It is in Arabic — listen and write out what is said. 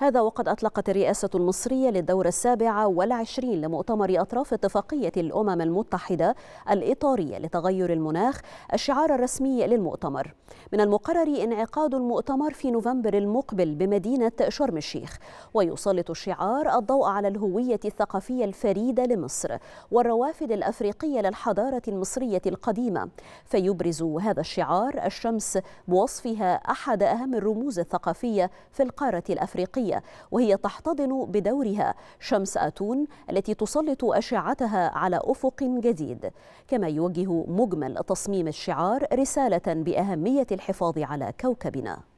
هذا وقد أطلقت الرئاسة المصرية للدورة السابعة والعشرين لمؤتمر أطراف اتفاقية الأمم المتحدة الإطارية لتغير المناخ الشعار الرسمي للمؤتمر من المقرر انعقاد المؤتمر في نوفمبر المقبل بمدينة شرم الشيخ ويسلط الشعار الضوء على الهوية الثقافية الفريدة لمصر والروافد الأفريقية للحضارة المصرية القديمة فيبرز هذا الشعار الشمس بوصفها أحد أهم الرموز الثقافية في القارة الأفريقية الشمسية وهي تحتضن بدورها شمس أتون التي تسلط أشعتها على أفق جديد كما يوجه مجمل تصميم الشعار رسالة بأهمية الحفاظ على كوكبنا